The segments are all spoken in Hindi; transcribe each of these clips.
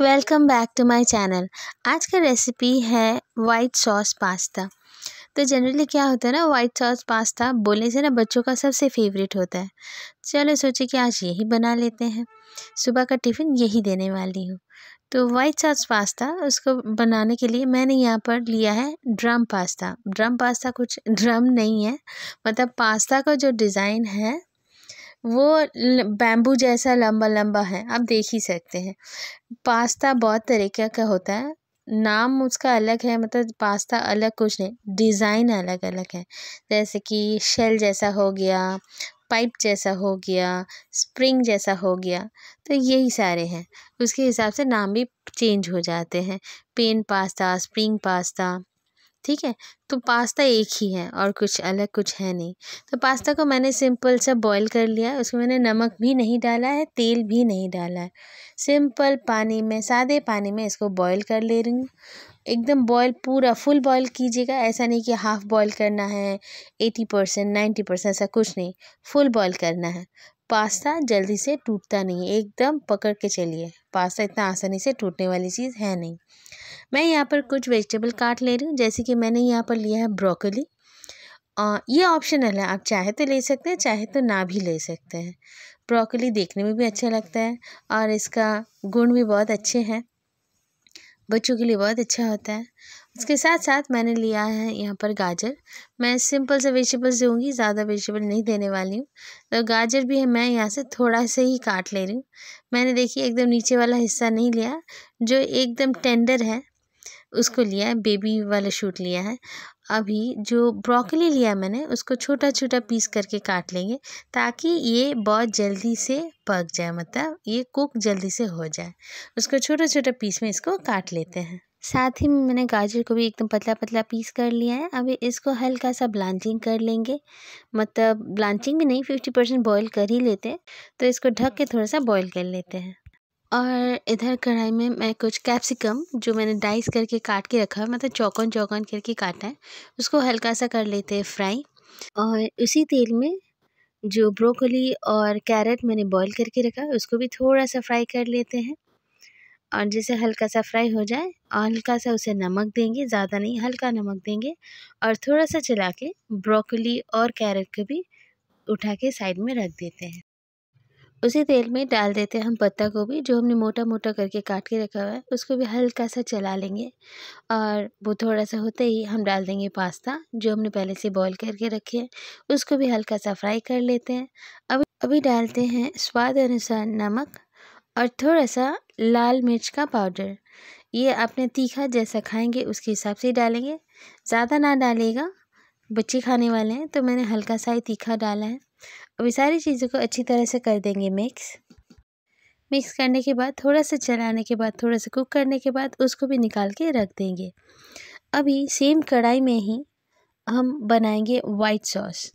welcome back to my channel आज का रेसिपी है वाइट सॉस पास्ता तो जनरली क्या होता है ना वाइट सॉस पास्ता बोलने से ना बच्चों का सबसे फेवरेट होता है चलो सोचे कि आज यही बना लेते हैं सुबह का टिफ़िन यही देने वाली हूँ तो वाइट सॉस पास्ता उसको बनाने के लिए मैंने यहाँ पर लिया है ड्रम पास्ता ड्रम पास्ता कुछ ड्रम नहीं है मतलब पास्ता का जो डिज़ाइन है वो बैम्बू जैसा लंबा लंबा है आप देख ही सकते हैं पास्ता बहुत तरीके का होता है नाम उसका अलग है मतलब पास्ता अलग कुछ नहीं डिज़ाइन अलग अलग है जैसे कि शेल जैसा हो गया पाइप जैसा हो गया स्प्रिंग जैसा हो गया तो यही सारे हैं उसके हिसाब से नाम भी चेंज हो जाते हैं पेन पास्ता स्प्रिंग पास्ता ठीक है तो पास्ता एक ही है और कुछ अलग कुछ है नहीं तो पास्ता को मैंने सिंपल सा बॉईल कर लिया उसमें मैंने नमक भी नहीं डाला है तेल भी नहीं डाला है सिंपल पानी में सादे पानी में इसको बॉईल कर ले रही हूँ एकदम बॉयल पूरा फुल बॉयल कीजिएगा ऐसा नहीं कि हाफ़ बॉयल करना है एटी परसेंट नाइन्टी परसेंट ऐसा कुछ नहीं फुल बॉयल करना है पास्ता जल्दी से टूटता नहीं है एकदम पकड़ के चलिए पास्ता इतना आसानी से टूटने वाली चीज़ है नहीं मैं यहाँ पर कुछ वेजिटेबल काट ले रही हूँ जैसे कि मैंने यहाँ पर लिया है ब्रोकली ये ऑप्शनल है आप चाहे तो ले सकते हैं चाहे तो ना भी ले सकते हैं ब्रोकली देखने में भी अच्छा लगता है और इसका गुण भी बहुत अच्छे हैं बच्चों के लिए बहुत अच्छा होता है उसके साथ साथ मैंने लिया है यहाँ पर गाजर मैं सिंपल से वेजिटेबल्स दूँगी ज़्यादा वेजिटेबल नहीं देने वाली हूँ तो गाजर भी है मैं यहाँ से थोड़ा सा ही काट ले रही हूँ मैंने देखिए एकदम नीचे वाला हिस्सा नहीं लिया जो एकदम टेंडर है उसको लिया है बेबी वाला शूट लिया है अभी जो ब्रोकली लिया मैंने उसको छोटा छोटा पीस करके काट लेंगे ताकि ये बहुत जल्दी से पक जाए मतलब ये कुक जल्दी से हो जाए उसको छोटा छोटा पीस में इसको काट लेते हैं साथ ही मैंने गाजर को भी एकदम पतला पतला पीस कर लिया है अभी इसको हल्का सा ब्लांचिंग कर लेंगे मतलब ब्लांचिंग भी नहीं फिफ्टी परसेंट बॉयल कर ही लेते हैं तो इसको ढक के थोड़ा सा बॉयल कर लेते हैं और इधर कढ़ाई में मैं कुछ कैप्सिकम जो मैंने डाइस करके काट के रखा है मतलब चौकन चौकन करके काटा है उसको हल्का सा कर लेते हैं फ्राई और उसी तेल में जो ब्रोकली और कैरेट मैंने बॉईल करके रखा है उसको भी थोड़ा सा फ्राई कर लेते हैं और जैसे हल्का सा फ्राई हो जाए और हल्का सा उसे नमक देंगे ज़्यादा नहीं हल्का नमक देंगे और थोड़ा सा चला के ब्रोकली और कैरेट को भी उठा के साइड में रख देते हैं उसी तेल में डाल देते हैं हम पत्ता गोभी जो हमने मोटा मोटा करके काट के रखा हुआ है उसको भी हल्का सा चला लेंगे और वो थोड़ा सा होते ही हम डाल देंगे पास्ता जो हमने पहले से बॉईल करके रखे हैं उसको भी हल्का सा फ्राई कर लेते हैं अब अभी डालते हैं स्वाद अनुसार नमक और थोड़ा सा लाल मिर्च का पाउडर ये आपने तीखा जैसा खाएँगे उसके हिसाब से डालेंगे ज़्यादा ना डालेगा बच्चे खाने वाले हैं तो मैंने हल्का सा ही तीखा डाला है अभी सारी चीज़ों को अच्छी तरह से कर देंगे मिक्स मिक्स करने के बाद थोड़ा सा चलाने के बाद थोड़ा सा कुक करने के बाद उसको भी निकाल के रख देंगे अभी सेम कढ़ाई में ही हम बनाएंगे वाइट सॉस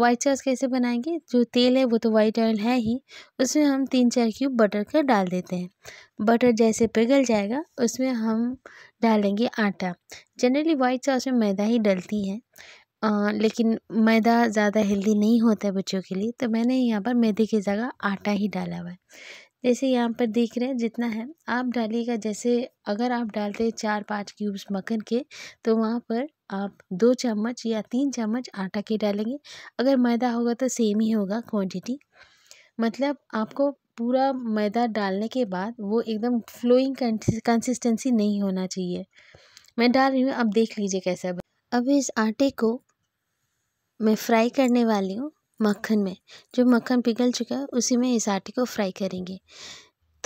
वाइट सॉस कैसे बनाएंगे जो तेल है वो तो वाइट ऑयल है ही उसमें हम तीन चार क्यूब बटर का डाल देते हैं बटर जैसे पिघल जाएगा उसमें हम डालेंगे आटा जनरली वाइट सॉस में मैदा ही डलती है लेकिन मैदा ज़्यादा हेल्दी नहीं होता है बच्चों के लिए तो मैंने यहाँ पर मैदे की जगह आटा ही डाला हुआ है जैसे यहाँ पर देख रहे हैं जितना है आप डालिएगा जैसे अगर आप डालते हैं चार पाँच क्यूब्स मक्खन के तो वहाँ पर आप दो चम्मच या तीन चम्मच आटा के डालेंगे अगर मैदा होगा तो सेम ही होगा क्वांटिटी मतलब आपको पूरा मैदा डालने के बाद वो एकदम फ्लोइंग कंसिस्टेंसी नहीं होना चाहिए मैं डाल रही हूँ आप देख लीजिए कैसा अब इस आटे को मैं फ्राई करने वाली हूँ मक्खन में जो मक्खन पिघल चुका है उसी में इस आटे को फ्राई करेंगे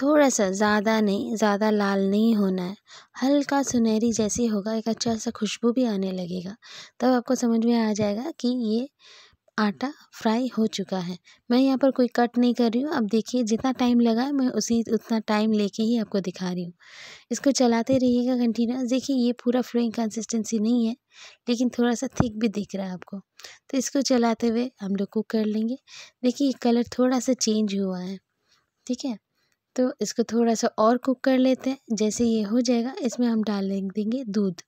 थोड़ा सा ज़्यादा नहीं ज़्यादा लाल नहीं होना है हल्का सुनहरी जैसे होगा एक अच्छा सा खुशबू भी आने लगेगा तब आपको समझ में आ जाएगा कि ये आटा फ्राई हो चुका है मैं यहाँ पर कोई कट नहीं कर रही हूँ अब देखिए जितना टाइम लगा है मैं उसी उतना टाइम लेके ही आपको दिखा रही हूँ इसको चलाते रहिएगा कंटिन्यूस देखिए ये पूरा फ्लोइंग कंसिस्टेंसी नहीं है लेकिन थोड़ा सा थिक भी दिख रहा है आपको तो इसको चलाते हुए हम लोग कुक कर लेंगे देखिए कलर थोड़ा सा चेंज हुआ है ठीक है तो इसको थोड़ा सा और कुक कर लेते हैं जैसे ये हो जाएगा इसमें हम डाल देंगे दूध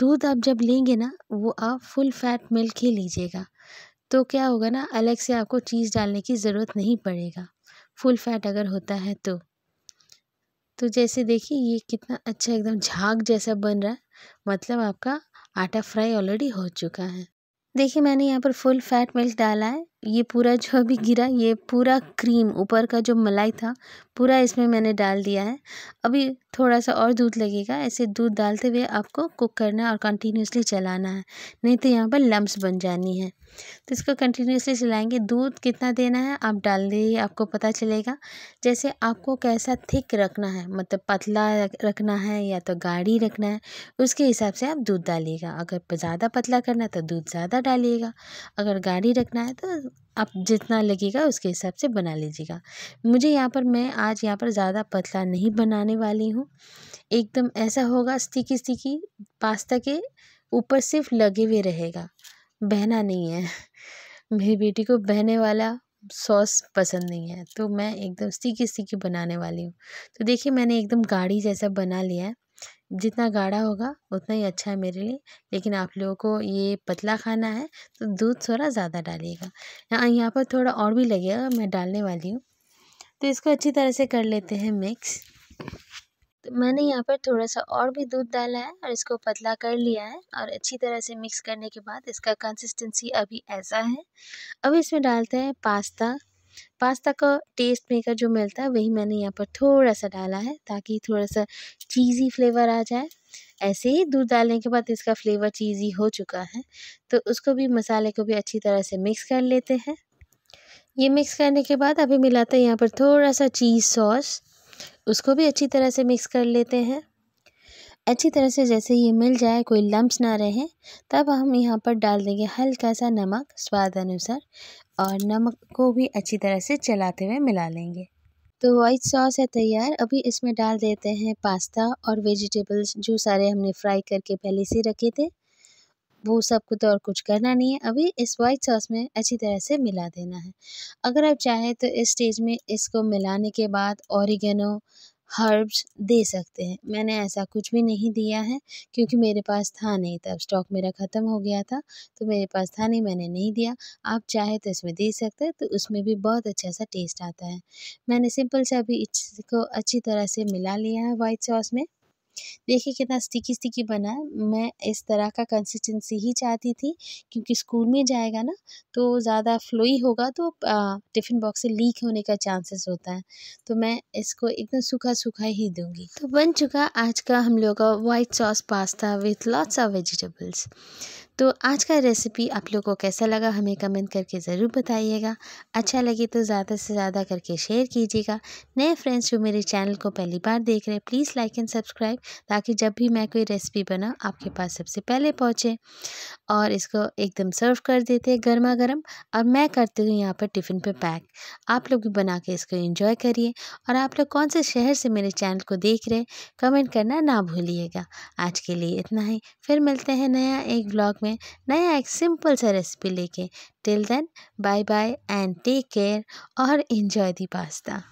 दूध आप जब लेंगे ना वो आप फुल फैट मिल्क ही लीजिएगा तो क्या होगा ना अलग से आपको चीज़ डालने की ज़रूरत नहीं पड़ेगा फुल फैट अगर होता है तो तो जैसे देखिए ये कितना अच्छा एकदम झाग जैसा बन रहा है मतलब आपका आटा फ्राई ऑलरेडी हो चुका है देखिए मैंने यहाँ पर फुल फैट मिल्क डाला है ये पूरा जो अभी गिरा ये पूरा क्रीम ऊपर का जो मलाई था पूरा इसमें मैंने डाल दिया है अभी थोड़ा सा और दूध लगेगा ऐसे दूध डालते हुए आपको कुक करना है और कंटिन्यूसली चलाना है नहीं तो यहाँ पर लम्ब बन जानी है तो इसको कंटिन्यूसली चलाएंगे दूध कितना देना है आप डाल दिए आपको पता चलेगा जैसे आपको कैसा थिक रखना है मतलब पतला रखना है या तो गाढ़ी रखना है उसके हिसाब से आप दूध डालिएगा अगर ज़्यादा पतला करना है तो दूध ज़्यादा डालिएगा अगर गाढ़ी रखना है तो आप जितना लगेगा उसके हिसाब से बना लीजिएगा मुझे यहाँ पर मैं आज यहाँ पर ज़्यादा पतला नहीं बनाने वाली हूँ एकदम ऐसा होगा स्टिकी स्टिकी पास्ता के ऊपर सिर्फ लगे हुए रहेगा बहना नहीं है मेरी बेटी को बहने वाला सॉस पसंद नहीं है तो मैं एकदम स्टिकी स्टिकी बनाने वाली हूँ तो देखिए मैंने एकदम गाढ़ी जैसा बना लिया है जितना गाढ़ा होगा उतना ही अच्छा है मेरे लिए लेकिन आप लोगों को ये पतला खाना है तो दूध थोड़ा ज़्यादा डालिएगा यहाँ यहाँ पर थोड़ा और भी लगेगा मैं डालने वाली हूँ तो इसको अच्छी तरह से कर लेते हैं मिक्स तो मैंने यहाँ पर थोड़ा सा और भी दूध डाला है और इसको पतला कर लिया है और अच्छी तरह से मिक्स करने के बाद इसका कंसिस्टेंसी अभी ऐसा है अब इसमें डालते हैं पास्ता पास्ता का टेस्ट मेकर जो मिलता है वही मैंने यहाँ पर थोड़ा सा डाला है ताकि थोड़ा सा चीज़ी फ्लेवर आ जाए ऐसे ही दूध डालने के बाद इसका फ्लेवर चीज़ी हो चुका है तो उसको भी मसाले को भी अच्छी तरह से मिक्स कर लेते हैं ये मिक्स करने के बाद अभी मिलाते हैं यहाँ पर थोड़ा सा चीज़ सॉस उसको भी अच्छी तरह से मिक्स कर लेते हैं अच्छी तरह से जैसे ये मिल जाए कोई लम्ब ना रहे तब हम यहाँ पर डाल देंगे हल्का सा नमक स्वाद अनुसार और नमक को भी अच्छी तरह से चलाते हुए मिला लेंगे तो वाइट सॉस है तैयार अभी इसमें डाल देते हैं पास्ता और वेजिटेबल्स जो सारे हमने फ्राई करके पहले से रखे थे वो सब कुछ तो और कुछ करना नहीं है अभी इस वाइट सॉस में अच्छी तरह से मिला देना है अगर आप चाहें तो इस स्टेज में इसको मिलाने के बाद औरिगेनो हर्ब्स दे सकते हैं मैंने ऐसा कुछ भी नहीं दिया है क्योंकि मेरे पास था नहीं तब स्टॉक मेरा ख़त्म हो गया था तो मेरे पास था नहीं मैंने नहीं दिया आप चाहे तो इसमें दे सकते हैं तो उसमें भी बहुत अच्छा सा टेस्ट आता है मैंने सिंपल सा भी इसको अच्छी तरह से मिला लिया है वाइट सॉस में देखिए कितना स्टिकी स्टिकी बना है मैं इस तरह का कंसिस्टेंसी ही चाहती थी क्योंकि स्कूल में जाएगा ना तो ज़्यादा फ्लोई होगा तो टिफ़िन बॉक्स से लीक होने का चांसेस होता है तो मैं इसको एकदम सूखा सूखा ही दूंगी तो बन चुका आज का हम लोग का white sauce pasta with lots of vegetables तो आज का रेसिपी आप लोगों को कैसा लगा हमें कमेंट करके ज़रूर बताइएगा अच्छा लगे तो ज़्यादा से ज़्यादा करके शेयर कीजिएगा नए फ्रेंड्स जो मेरे चैनल को पहली बार देख रहे हैं प्लीज़ लाइक एंड सब्सक्राइब ताकि जब भी मैं कोई रेसिपी बनाऊँ आपके पास सबसे पहले पहुँचे और इसको एकदम सर्व कर देते हैं गर्मा गर्म और मैं करती हूँ यहाँ पर टिफ़िन पर पैक आप लोग भी बना के इसको इन्जॉय करिए और आप लोग कौन से शहर से मेरे चैनल को देख रहे कमेंट करना ना भूलिएगा आज के लिए इतना ही फिर मिलते हैं नया एक ब्लॉग में नया एक सिंपल सा रेसिपी लेके till then bye bye and take care और इन्जॉय दी पास्ता